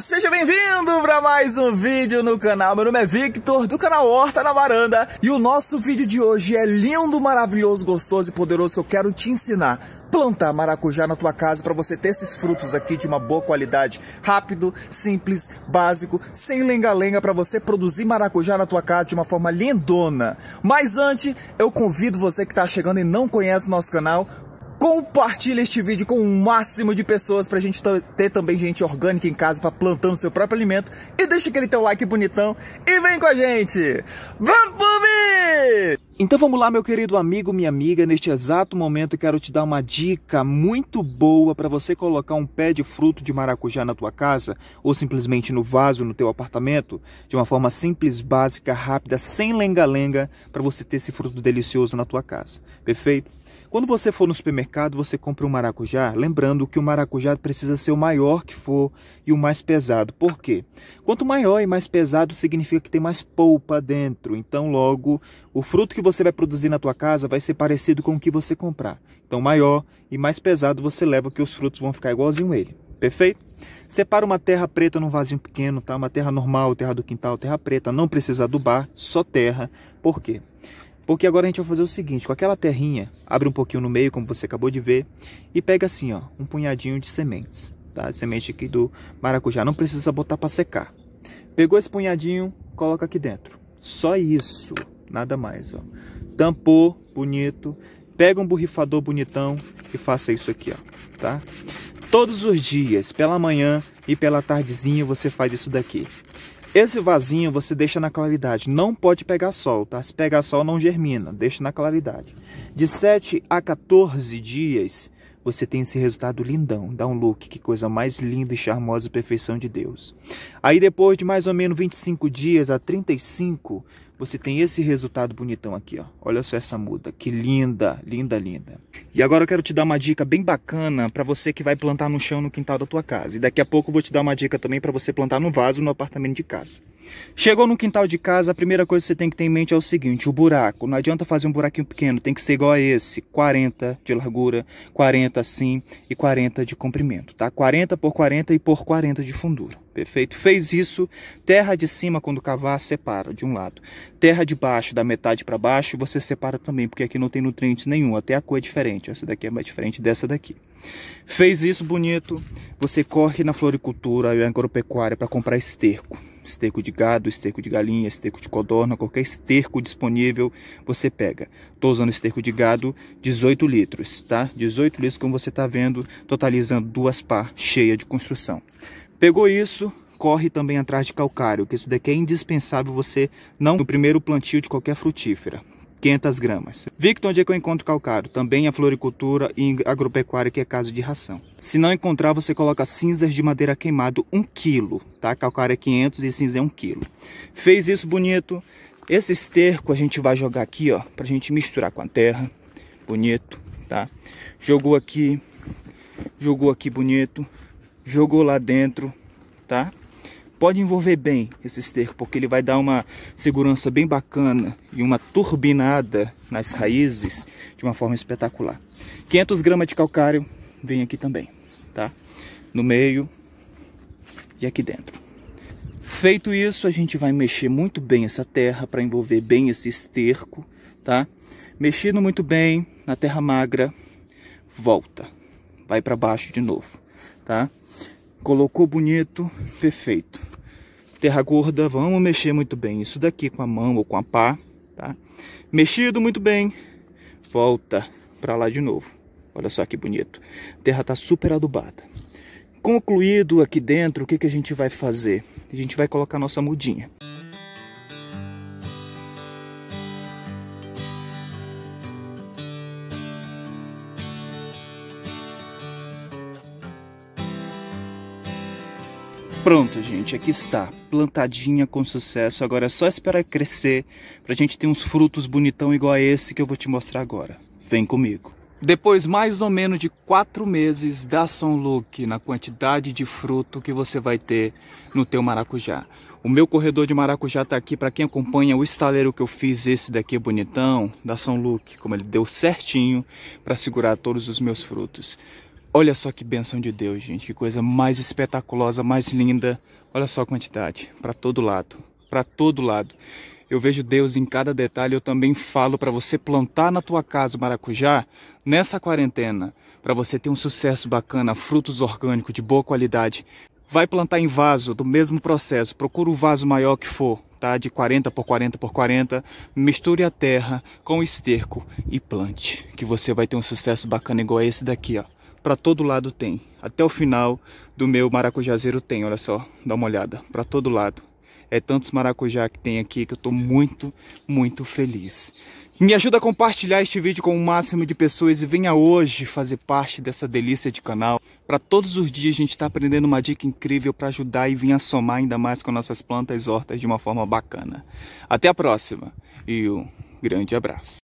seja bem-vindo para mais um vídeo no canal. Meu nome é Victor, do canal Horta na Varanda. E o nosso vídeo de hoje é lindo, maravilhoso, gostoso e poderoso que eu quero te ensinar plantar maracujá na tua casa para você ter esses frutos aqui de uma boa qualidade, rápido, simples, básico, sem lenga-lenga para você produzir maracujá na tua casa de uma forma lindona. Mas antes, eu convido você que está chegando e não conhece o nosso canal, compartilha este vídeo com o um máximo de pessoas para a gente ter também gente orgânica em casa para plantando seu próprio alimento e deixa aquele teu like bonitão e vem com a gente. Vamos pro vídeo! Então vamos lá, meu querido amigo, minha amiga. Neste exato momento eu quero te dar uma dica muito boa para você colocar um pé de fruto de maracujá na tua casa ou simplesmente no vaso no teu apartamento, de uma forma simples, básica, rápida, sem lenga-lenga, para você ter esse fruto delicioso na tua casa. Perfeito? Quando você for no supermercado, você compra um maracujá, lembrando que o maracujá precisa ser o maior que for e o mais pesado. Por quê? Quanto maior e mais pesado, significa que tem mais polpa dentro. Então, logo, o fruto que você vai produzir na tua casa vai ser parecido com o que você comprar. Então, maior e mais pesado você leva, que os frutos vão ficar igualzinho ele. Perfeito? Separa uma terra preta num vasinho pequeno, tá? Uma terra normal, terra do quintal, terra preta, não precisa adubar, só terra. Por quê? Porque agora a gente vai fazer o seguinte, com aquela terrinha, abre um pouquinho no meio, como você acabou de ver, e pega assim, ó, um punhadinho de sementes, tá? Semente aqui do maracujá, não precisa botar para secar. Pegou esse punhadinho, coloca aqui dentro. Só isso, nada mais, ó. Tampou, bonito. Pega um borrifador bonitão e faça isso aqui, ó, tá? Todos os dias, pela manhã e pela tardezinha, você faz isso daqui. Esse vasinho você deixa na claridade, não pode pegar sol, tá? Se pegar sol não germina, deixa na claridade. De 7 a 14 dias você tem esse resultado lindão, dá um look, que coisa mais linda e charmosa, perfeição de Deus. Aí depois de mais ou menos 25 dias a 35, você tem esse resultado bonitão aqui, ó. Olha só essa muda, que linda, linda, linda. E agora eu quero te dar uma dica bem bacana para você que vai plantar no chão no quintal da tua casa. E daqui a pouco eu vou te dar uma dica também para você plantar no vaso no apartamento de casa. Chegou no quintal de casa, a primeira coisa que você tem que ter em mente é o seguinte, o buraco. Não adianta fazer um buraquinho pequeno, tem que ser igual a esse, 40 de largura, 40 assim e 40 de comprimento, tá? 40 por 40 e por 40 de fundura, perfeito? Fez isso, terra de cima quando cavar, separa de um lado. Terra de baixo, da metade para baixo, você separa também, porque aqui não tem nutrientes nenhum, até a cor é diferente. Essa daqui é mais diferente dessa daqui. Fez isso bonito, você corre na floricultura e agropecuária para comprar esterco esterco de gado, esterco de galinha, esterco de codorna, qualquer esterco disponível você pega. Estou usando esterco de gado, 18 litros, tá? 18 litros, como você está vendo, totalizando duas pá cheia de construção. Pegou isso, corre também atrás de calcário, que isso daqui é indispensável você não no primeiro plantio de qualquer frutífera. 500 gramas. Victor, onde é que eu encontro calcário? Também a floricultura e agropecuária, que é caso de ração. Se não encontrar, você coloca cinzas de madeira queimado 1 kg, tá? Calcário é 500 e cinza é 1 kg. Fez isso bonito. Esse esterco a gente vai jogar aqui, ó, pra gente misturar com a terra. Bonito, tá? Jogou aqui, jogou aqui bonito, jogou lá dentro, tá? pode envolver bem esse esterco, porque ele vai dar uma segurança bem bacana e uma turbinada nas raízes de uma forma espetacular. 500 gramas de calcário vem aqui também, tá? No meio e aqui dentro. Feito isso, a gente vai mexer muito bem essa terra para envolver bem esse esterco, tá? Mexendo muito bem na terra magra, volta, vai para baixo de novo, tá? Colocou bonito, perfeito terra gorda, vamos mexer muito bem isso daqui com a mão ou com a pá, tá? Mexido muito bem, volta para lá de novo. Olha só que bonito. A terra está super adubada. Concluído aqui dentro, o que, que a gente vai fazer? A gente vai colocar nossa mudinha. Pronto, gente, aqui está, plantadinha com sucesso. Agora é só esperar crescer para a gente ter uns frutos bonitão igual a esse que eu vou te mostrar agora. Vem comigo. Depois mais ou menos de quatro meses, dá São Luke na quantidade de fruto que você vai ter no teu maracujá. O meu corredor de maracujá está aqui, para quem acompanha o estaleiro que eu fiz, esse daqui é bonitão, da São Luke, como ele deu certinho para segurar todos os meus frutos. Olha só que benção de Deus, gente. Que coisa mais espetaculosa, mais linda. Olha só a quantidade, para todo lado, para todo lado. Eu vejo Deus em cada detalhe. Eu também falo para você plantar na tua casa o maracujá nessa quarentena, para você ter um sucesso bacana, frutos orgânicos de boa qualidade. Vai plantar em vaso, do mesmo processo. Procura o vaso maior que for, tá? De 40 por 40 por 40, misture a terra com esterco e plante, que você vai ter um sucesso bacana igual esse daqui, ó para todo lado tem. Até o final do meu maracujazeiro tem, olha só, dá uma olhada, para todo lado. É tantos maracujá que tem aqui que eu estou muito, muito feliz. Me ajuda a compartilhar este vídeo com o máximo de pessoas e venha hoje fazer parte dessa delícia de canal. Para todos os dias a gente está aprendendo uma dica incrível para ajudar e vir a somar ainda mais com nossas plantas e hortas de uma forma bacana. Até a próxima e um grande abraço.